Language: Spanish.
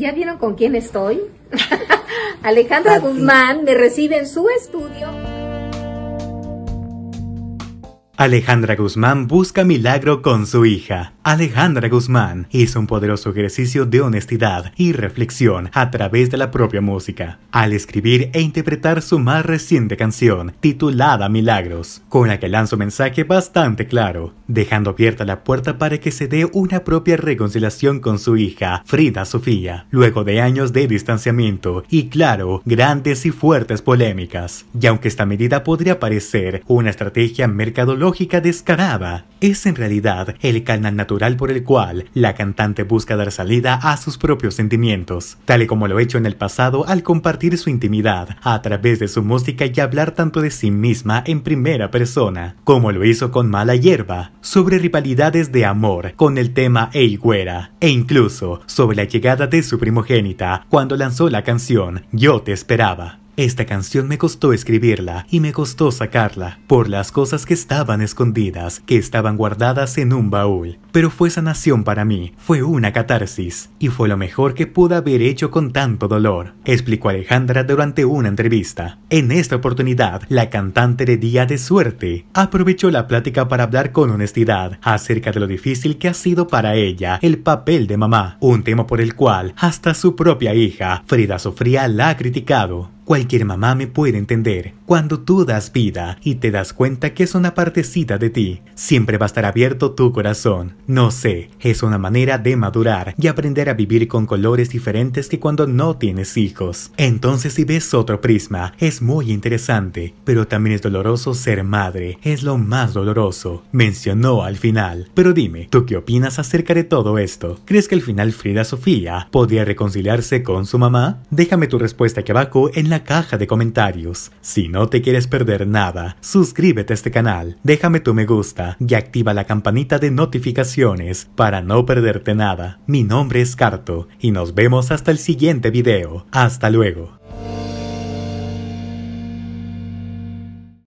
¿Ya vieron con quién estoy? Alejandra Guzmán me recibe en su estudio. Alejandra Guzmán busca milagro con su hija. Alejandra Guzmán hizo un poderoso ejercicio de honestidad y reflexión a través de la propia música, al escribir e interpretar su más reciente canción, titulada Milagros, con la que lanza un mensaje bastante claro, dejando abierta la puerta para que se dé una propia reconciliación con su hija, Frida Sofía, luego de años de distanciamiento y, claro, grandes y fuertes polémicas. Y aunque esta medida podría parecer una estrategia mercadológica descarada, es en realidad el canal natural por el cual la cantante busca dar salida a sus propios sentimientos, tal y como lo ha hecho en el pasado al compartir su intimidad a través de su música y hablar tanto de sí misma en primera persona, como lo hizo con Mala Hierba, sobre rivalidades de amor con el tema Ey Güera, e incluso sobre la llegada de su primogénita cuando lanzó la canción Yo te esperaba. Esta canción me costó escribirla y me costó sacarla por las cosas que estaban escondidas, que estaban guardadas en un baúl. Pero fue sanación para mí, fue una catarsis y fue lo mejor que pude haber hecho con tanto dolor, explicó Alejandra durante una entrevista. En esta oportunidad, la cantante de Día de Suerte aprovechó la plática para hablar con honestidad acerca de lo difícil que ha sido para ella el papel de mamá, un tema por el cual hasta su propia hija, Frida Sofría, la ha criticado. Cualquier mamá me puede entender. Cuando tú das vida y te das cuenta que es una partecita de ti, siempre va a estar abierto tu corazón. No sé, es una manera de madurar y aprender a vivir con colores diferentes que cuando no tienes hijos. Entonces si ves otro prisma, es muy interesante, pero también es doloroso ser madre, es lo más doloroso, mencionó al final. Pero dime, ¿tú qué opinas acerca de todo esto? ¿Crees que al final Frida Sofía podía reconciliarse con su mamá? Déjame tu respuesta aquí abajo en la caja de comentarios. Si no te quieres perder nada, suscríbete a este canal, déjame tu me gusta y activa la campanita de notificaciones para no perderte nada. Mi nombre es Carto y nos vemos hasta el siguiente video. Hasta luego.